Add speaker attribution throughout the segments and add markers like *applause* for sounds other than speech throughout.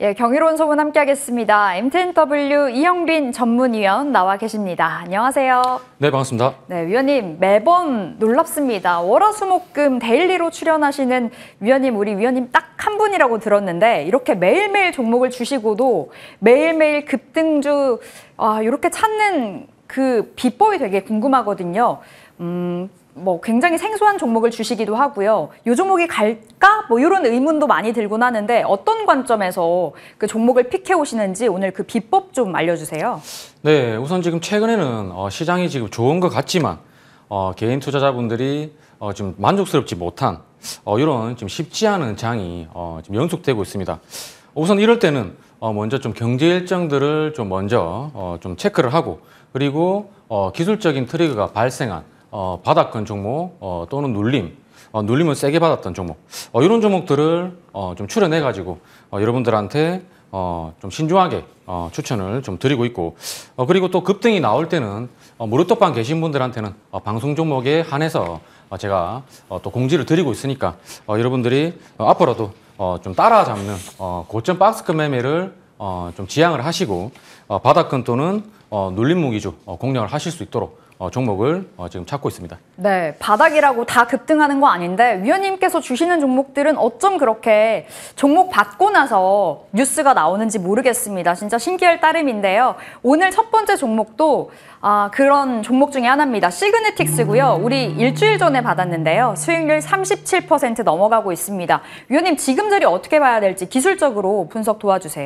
Speaker 1: 예, 경이로운 소문 함께 하겠습니다. MTNW 이영빈 전문위원 나와 계십니다. 안녕하세요. 네, 반갑습니다. 네, 위원님 매번 놀랍습니다. 월화수목금 데일리로 출연하시는 위원님 우리 위원님 딱 한 분이라고 들었는데 이렇게 매일매일 종목을 주시고도 매일매일 급등주 아, 이렇게 찾는 그 비법이 되게 궁금하거든요. 음, 뭐 굉장히 생소한 종목을 주시기도 하고요. 요 종목이 갈까? 뭐 이런 의문도 많이 들곤 하는데 어떤 관점에서 그 종목을 픽해 오시는지 오늘 그 비법 좀 알려주세요.
Speaker 2: 네, 우선 지금 최근에는 어, 시장이 지금 좋은 것 같지만 어, 개인 투자자분들이 어, 지금 만족스럽지 못한 어, 이런 지금 쉽지 않은 장이 어, 지금 연속되고 있습니다. 우선 이럴 때는 어, 먼저 좀 경제 일정들을 좀 먼저 어, 좀 체크를 하고 그리고 어, 기술적인 트리거가 발생한 어, 받았건 종목 어, 또는 눌림 어, 눌림을 세게 받았던 종목 어, 이런 종목들을 어, 좀 출연해 가지고 어, 여러분들한테 어, 좀 신중하게 어, 추천을 좀 드리고 있고 어, 그리고 또 급등이 나올 때는 어, 무릎떡방 계신 분들한테는 어, 방송 종목에 한해서 어, 제가 어, 또 공지를 드리고 있으니까 어, 여러분들이 어, 앞으로도 어, 좀 따라잡는 어, 고점 박스급 매매를 어, 좀 지향을 하시고 어, 바닥근 또는 어, 눌림무기주 어, 공략을 하실 수 있도록 어, 종목을 어, 지금 찾고 있습니다.
Speaker 1: 네, 바닥이라고 다 급등하는 거 아닌데 위원님께서 주시는 종목들은 어쩜 그렇게 종목 받고 나서 뉴스가 나오는지 모르겠습니다. 진짜 신기할 따름인데요. 오늘 첫 번째 종목도 아, 그런 종목 중에 하나입니다. 시그네틱스고요. 우리 일주일 전에 받았는데요. 수익률 37% 넘어가고 있습니다. 위원님 지금 자리 어떻게 봐야 될지 기술적으로 분석 도와주세요.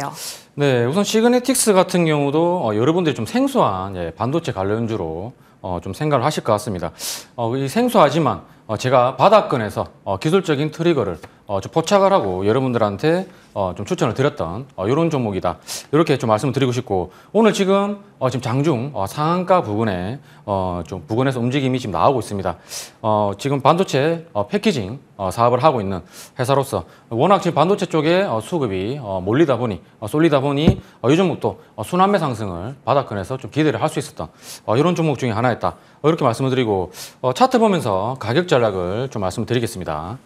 Speaker 2: 네, 우선 시그네틱스 같은 경우도 어, 여러분들이 좀 생소한 예, 반도체 관련주로 어, 좀 생각을 하실 것 같습니다. 어, 이 생소하지만 어, 제가 바닥권에서 어, 기술적인 트리거를 어, 좀 포착을 하고 여러분들한테 어, 좀 추천을 드렸던 어, 이런 종목이다. 이렇게 좀 말씀을 드리고 싶고 오늘 지금 어, 지금 장중 어, 상한가 부근에 어, 좀 부근에서 움직임이 지금 나오고 있습니다. 어, 지금 반도체 어, 패키징 어, 사업을 하고 있는 회사로서 워낙 지금 반도체 쪽에 어, 수급이 어, 몰리다 보니 어, 쏠리다 보니 어, 이 종목도 어, 순환매 상승을 바닥근에서 좀 기대를 할 수 있었던 어, 이런 종목 중에 하나였다. 어, 이렇게 말씀을 드리고 어, 차트 보면서 가격 전략을 좀 말씀드리겠습니다.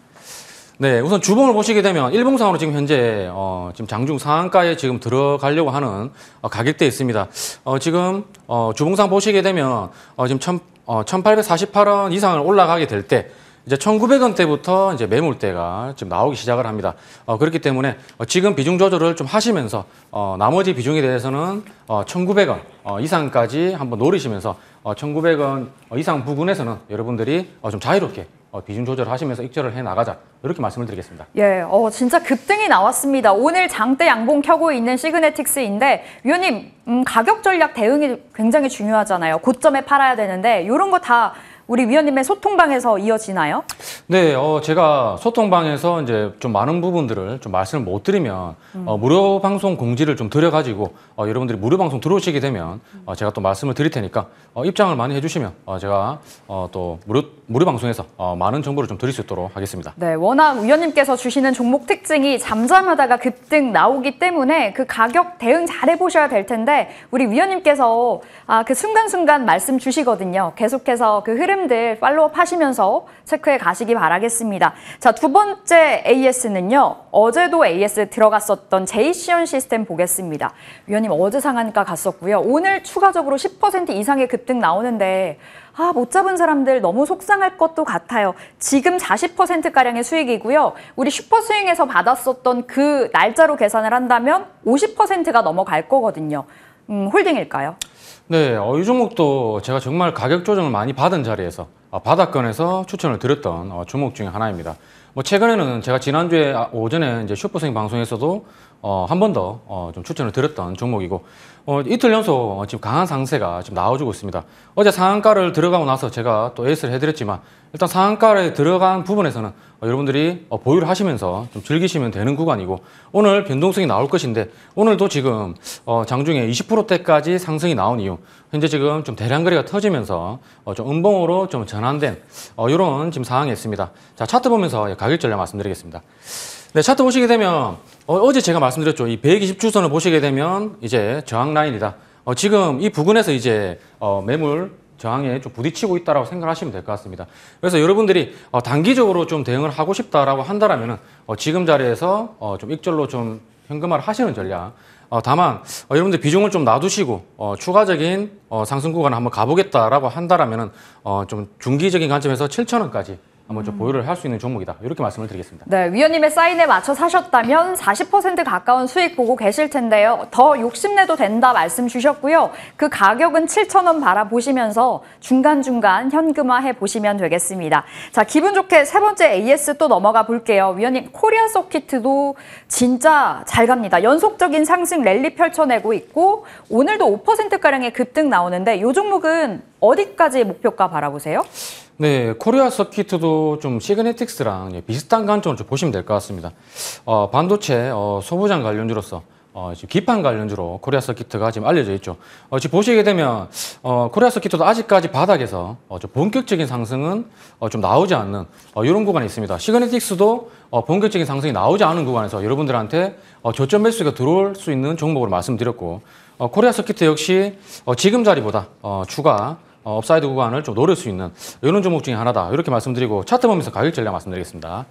Speaker 2: 네, 우선 주봉을 보시게 되면 일봉상으로 지금 현재 어, 지금 장중 상한가에 지금 들어가려고 하는 어, 가격대에 있습니다. 어, 지금 어, 주봉상 보시게 되면 어, 지금 천, 어, 1848원 이상을 올라가게 될 때 이제 1900원대부터 이제 매물대가 지금 나오기 시작을 합니다. 어, 그렇기 때문에 어, 지금 비중 조절을 좀 하시면서 어, 나머지 비중에 대해서는 어, 1900원 어, 이상까지 한번 노리시면서 어, 1900원 이상 부근에서는 여러분들이 어, 좀 자유롭게 어, 비중 조절하시면서 익절을 해 나가자 이렇게 말씀을 드리겠습니다.
Speaker 1: 예, 어, 진짜 급등이 나왔습니다. 오늘 장대 양봉 켜고 있는 시그네틱스인데 위원님 음, 가격 전략 대응이 굉장히 중요하잖아요. 고점에 팔아야 되는데 이런 거다 우리 위원님의 소통방에서 이어지나요?
Speaker 2: 네, 어, 제가 소통방에서 이제 좀 많은 부분들을 좀 말씀을 못 드리면 음. 어, 무료 방송 공지를 좀 드려가지고 어, 여러분들이 무료 방송 들어오시게 되면 어, 제가 또 말씀을 드릴 테니까 어, 입장을 많이 해주시면 어, 제가 어, 또 무료 무료 방송에서 어, 많은 정보를 좀 드릴 수 있도록 하겠습니다.
Speaker 1: 네, 워낙 위원님께서 주시는 종목 특징이 잠잠하다가 급등 나오기 때문에 그 가격 대응 잘 해보셔야 될 텐데 우리 위원님께서 아, 그 순간순간 말씀 주시거든요. 계속해서 그 흐름 흐름들 팔로업 하시면서 체크해 가시기 바라겠습니다. 자, 두 번째 AS는요. 어제도 AS 들어갔었던 제이시언 시스템 보겠습니다. 위원님 어제 상한가 갔었고요. 오늘 추가적으로 10% 이상의 급등 나오는데 아, 못 잡은 사람들 너무 속상할 것도 같아요. 지금 40%가량의 수익이고요. 우리 슈퍼스윙에서 받았었던 그 날짜로 계산을 한다면 50%가 넘어갈 거거든요. 음, 홀딩일까요?
Speaker 2: 네, 어, 이 종목도 제가 정말 가격 조정을 많이 받은 자리에서 어, 바닥권에서 추천을 드렸던 어, 종목 중에 하나입니다. 뭐 최근에는 제가 지난주에 아, 오전에 이제 슈퍼생 방송에서도 어, 한 번 더 어, 좀 추천을 드렸던 종목이고 어, 이틀 연속 어, 지금 강한 상세가 지금 나와주고 있습니다. 어제 상한가를 들어가고 나서 제가 또 에이스를 해드렸지만 일단 상한가를 들어간 부분에서는 어, 여러분들이 어, 보유를 하시면서 좀 즐기시면 되는 구간이고 오늘 변동성이 나올 것인데 오늘도 지금 어, 장중에 20%대까지 상승이 나온 이유 현재 지금 좀 대량거래가 터지면서 어, 좀 음봉으로 좀 전환된 어, 이런 지금 상황이 있습니다. 자 차트 보면서 예, 가격 전략 말씀드리겠습니다. 네, 차트 보시게 되면 어, 제 제가 말씀드렸죠. 이 120주선을 보시게 되면 이제 저항 라인이다. 어, 지금 이 부근에서 이제 어, 매물 저항에 좀 부딪히고 있다라고 생각하시면 될 것 같습니다. 그래서 여러분들이 어, 단기적으로 좀 대응을 하고 싶다라고 한다라면은 어, 지금 자리에서 어, 좀 익절로 좀 현금화를 하시는 전략. 어, 다만 어, 여러분들 비중을 좀 놔두시고 어, 추가적인 어, 상승 구간을 한번 가보겠다라고 한다라면은 어, 좀 중기적인 관점에서 7천 원까지 먼저 음. 보유를 할 수 있는 종목이다. 이렇게 말씀을 드리겠습니다.
Speaker 1: 네, 위원님의 사인에 맞춰 사셨다면 40% 가까운 수익 보고 계실 텐데요. 더 욕심내도 된다 말씀 주셨고요. 그 가격은 7천원 바라보시면서 중간중간 현금화해 보시면 되겠습니다. 자, 기분 좋게 세 번째 AS 또 넘어가 볼게요. 위원님, 코리아 소키트도 진짜 잘 갑니다. 연속적인 상승 랠리 펼쳐내고 있고 오늘도 5%가량의 급등 나오는데 이 종목은 어디까지 목표가 바라보세요?
Speaker 2: 네, 코리아 서킷도 좀 시그네틱스랑 비슷한 관점을 좀 보시면 될 것 같습니다. 어, 반도체 어, 소부장 관련주로서 어, 지금 기판 관련주로 코리아 서킷가 지금 알려져 있죠. 어, 지금 보시게 되면 어, 코리아 서킷도 아직까지 바닥에서 어, 좀 본격적인 상승은 어, 좀 나오지 않는 어, 이런 구간이 있습니다. 시그네틱스도 어, 본격적인 상승이 나오지 않은 구간에서 여러분들한테 어, 저점 매수가 들어올 수 있는 종목으로 말씀드렸고 어, 코리아 서킷 역시 어, 지금 자리보다 어, 추가 어, 업사이드 구간을 좀 노릴 수 있는 이런 종목 중에 하나다 이렇게 말씀드리고 차트 보면서 가격 전략 말씀드리겠습니다.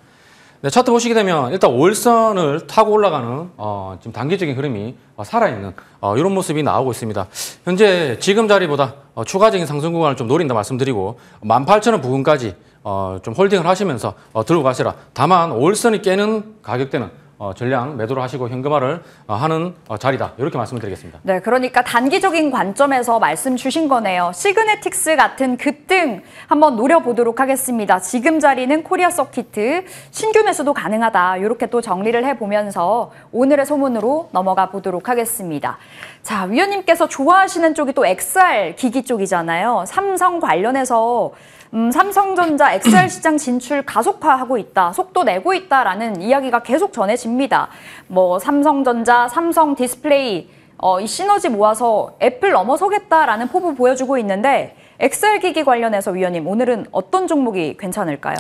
Speaker 2: 네, 차트 보시게 되면 일단 월선을 타고 올라가는 어, 지금 단기적인 흐름이 살아있는 어, 이런 모습이 나오고 있습니다. 현재 지금 자리보다 어, 추가적인 상승 구간을 좀 노린다 말씀드리고 18,000원 부근까지 어, 좀 홀딩을 하시면서 어, 들어 가시라. 다만 월선이 깨는 가격대는 어, 전량 매도를 하시고 현금화를 어, 하는 어, 자리다. 이렇게 말씀을 드리겠습니다.
Speaker 1: 네, 그러니까 단기적인 관점에서 말씀 주신 거네요. 시그네틱스 같은 급등 한번 노려보도록 하겠습니다. 지금 자리는 코리아 서키트 신규 매수도 가능하다. 이렇게 또 정리를 해보면서 오늘의 소문으로 넘어가 보도록 하겠습니다. 자, 위원님께서 좋아하시는 쪽이 또 XR 기기 쪽이잖아요. 삼성 관련해서 음, 삼성전자 XR *clears throat* 시장 진출 가속화하고 있다, 속도 내고 있다라는 이야기가 계속 전해집니다. 뭐 삼성전자, 삼성 디스플레이 어, 이 시너지 모아서 애플 넘어서겠다라는 포부 보여주고 있는데 XR 기기 관련해서 위원님 오늘은 어떤 종목이 괜찮을까요?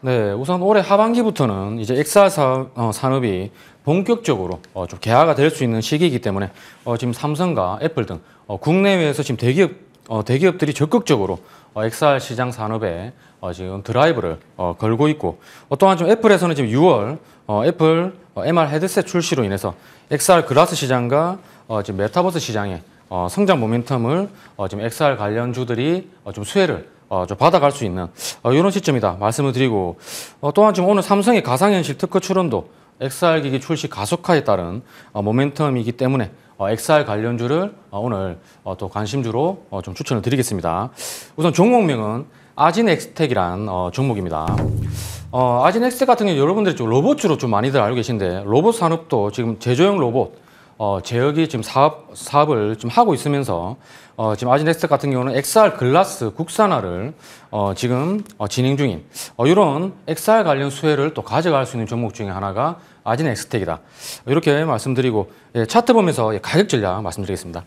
Speaker 2: 네, 우선 올해 하반기부터는 이제 XR 사, 어, 산업이 본격적으로 어, 좀 개화가 될 수 있는 시기이기 때문에 어, 지금 삼성과 애플 등 어, 국내외에서 지금 대기업 어, 대기업들이 적극적으로 어, XR 시장 산업에 어, 지금 드라이브를 어, 걸고 있고 어, 또한 좀 애플에서는 지금 6월 어, 애플 어, MR 헤드셋 출시로 인해서 XR 글라스 시장과 어, 지금 메타버스 시장의 어, 성장 모멘텀을 어, 지금 XR 관련주들이 어, 좀 수혜를 어, 좀 받아갈 수 있는 어, 이런 시점이다 말씀을 드리고 어, 또한 지금 오늘 삼성의 가상현실 특허 출원도 XR 기기 출시 가속화에 따른 어, 모멘텀이기 때문에 XR 어, 관련주를 어, 오늘 또 관심주로 좀 추천을 드리겠습니다. 우선 종목명은 아진엑스텍이란 종목입니다. 어, 아진엑스텍 같은 경우 여러분들이 좀 로봇주로 좀 많이들 알고 계신데 로봇 산업도 지금 제조형 로봇 어, 제약이 지금 사업, 사업을 좀 하고 있으면서 어, 지금 아진엑스텍 같은 경우는 XR 글라스 국산화를 어, 지금 어, 진행 중인 어, 이런 XR 관련 수혜를 또 가져갈 수 있는 종목 중에 하나가 아진 엑스텍이다. 이렇게 말씀드리고 예, 차트 보면서 예, 가격 전략 말씀드리겠습니다.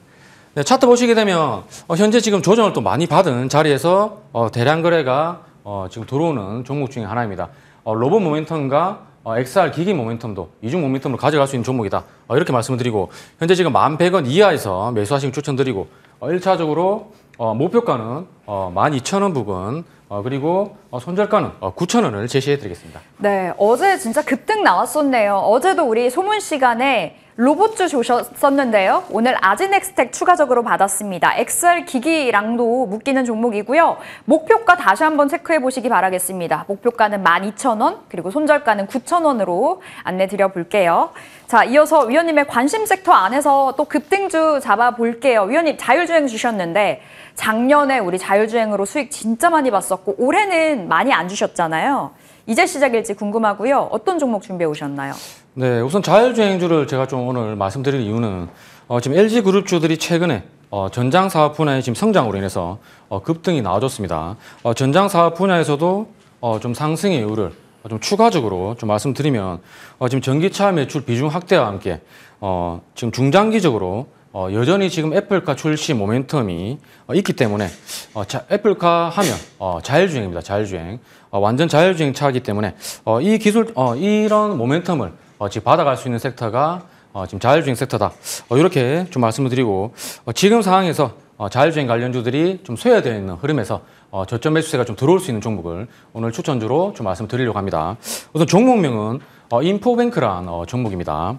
Speaker 2: 네, 차트 보시게 되면 어, 현재 지금 조정을 또 많이 받은 자리에서 어, 대량 거래가 어, 지금 들어오는 종목 중에 하나입니다. 어, 로봇 모멘텀과 어, XR 기기 모멘텀도 이중 모멘텀으로 가져갈 수 있는 종목이다. 어, 이렇게 말씀드리고 현재 지금 11,100원 이하에서 매수하시길 추천드리고 어, 1차적으로 어, 목표가는 어, 12,000원 부근 어, 그리고 어, 손절가는 어, 9,000원을 제시해 드리겠습니다.
Speaker 1: 네, 어제 진짜 급등 나왔었네요. 어제도 우리 소문 시간에 로봇주 조셨었는데요. 오늘 아지넥스텍 추가적으로 받았습니다. 엑셀 기기랑도 묶이는 종목이고요. 목표가 다시 한번 체크해 보시기 바라겠습니다. 목표가는 12,000원, 그리고 손절가는 9,000원으로 안내 드려 볼게요. 자, 이어서 위원님의 관심 섹터 안에서 또 급등주 잡아 볼게요. 위원님 자율주행 주셨는데 작년에 우리 자율주행으로 수익 진짜 많이 봤었고 올해는 많이 안 주셨잖아요. 이제 시작일지 궁금하고요. 어떤 종목 준비해 오셨나요?
Speaker 2: 네, 우선 자율주행주를 제가 좀 오늘 말씀드릴 이유는 어, 지금 LG 그룹주들이 최근에 어, 전장 사업 분야의 지금 성장으로 인해서 어, 급등이 나와줬습니다. 어, 전장 사업 분야에서도 어, 좀 상승의 이유를 어, 좀 추가적으로 좀 말씀드리면 어, 지금 전기차 매출 비중 확대와 함께 어, 지금 중장기적으로 어, 여전히 지금 애플카 출시 모멘텀이 어, 있기 때문에 어, 자, 애플카 하면 어, 자율주행입니다. 자율주행 어, 완전 자율주행 차이기 때문에 어, 이 기술 어, 이런 모멘텀을 어, 지금 받아갈 수 있는 섹터가 어, 지금 자율주행 섹터다. 어, 이렇게 좀 말씀을 드리고 어, 지금 상황에서 어, 자율주행 관련주들이 좀 소외되어 있는 흐름에서 어, 저점 매수세가 좀 들어올 수 있는 종목을 오늘 추천주로 좀 말씀드리려고 합니다. 우선 종목명은 어, 인포뱅크란 어, 종목입니다.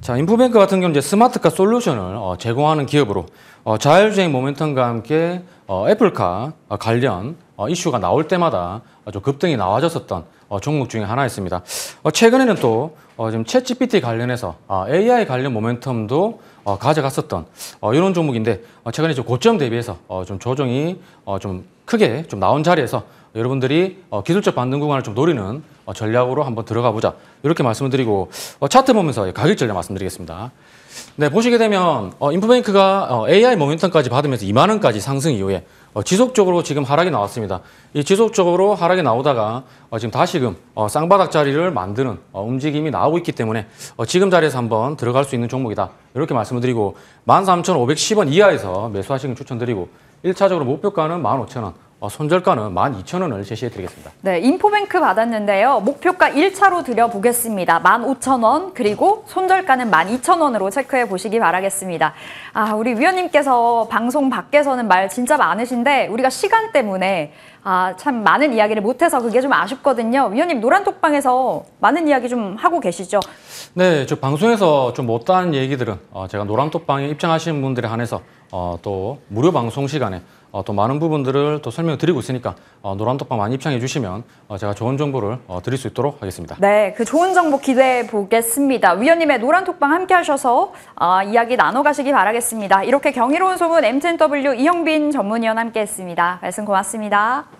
Speaker 2: 자, 인포뱅크 같은 경우 이제 스마트카 솔루션을 어, 제공하는 기업으로 어, 자율주행 모멘텀과 함께 어, 애플카 관련 어, 이슈가 나올 때마다 좀 급등이 나와졌었던 어, 종목 중에 하나였습니다. 어, 최근에는 또 어, 지금 챗 GPT 관련해서 AI 아, 관련 모멘텀도 가져갔었던 이런 종목인데 최근에 좀 고점 대비해서 좀 조정이 좀 크게 좀 나온 자리에서 여러분들이 기술적 반등 구간을 좀 노리는 전략으로 한번 들어가 보자 이렇게 말씀을 드리고 차트 보면서 가격 전략 말씀드리겠습니다. 네 보시게 되면 인프뱅크가 AI 모멘텀까지 받으면서 2만 원까지 상승 이후에 어, 지속적으로 지금 하락이 나왔습니다. 이 지속적으로 하락이 나오다가 어, 지금 다시금 어, 쌍바닥 자리를 만드는 어, 움직임이 나오고 있기 때문에 어, 지금 자리에서 한번 들어갈 수 있는 종목이다. 이렇게 말씀드리고 을 13,510원 이하에서 매수하시는 추천드리고 1차적으로 목표가는 15,000원 어, 손절가는 12,000원을 제시해 드리겠습니다.
Speaker 1: 네, 인포뱅크 받았는데요. 목표가 1차로 드려보겠습니다. 15,000원 그리고 손절가는 12,000원으로 체크해 보시기 바라겠습니다. 아, 우리 위원님께서 방송 밖에서는 말 진짜 많으신데 우리가 시간 때문에 아, 참 많은 이야기를 못해서 그게 좀 아쉽거든요. 위원님 노란톡방에서 많은 이야기 좀 하고 계시죠?
Speaker 2: 네, 저 방송에서 좀 못다한 얘기들은 어, 제가 노란톡방에 입장하시 분들에 한해서 어, 또 무료 방송 시간에 어, 또 많은 부분들을 또 설명을 드리고 있으니까 어, 노란톡방 많이 입장해 주시면 어, 제가 좋은 정보를 어, 드릴 수 있도록 하겠습니다.
Speaker 1: 네, 그 좋은 정보 기대해 보겠습니다. 위원님의 노란톡방 함께 하셔서 어, 이야기 나눠가시기 바라겠습니다. 이렇게 경이로운 소문 MTNW 이형빈 전문위원 함께했습니다. 말씀 고맙습니다.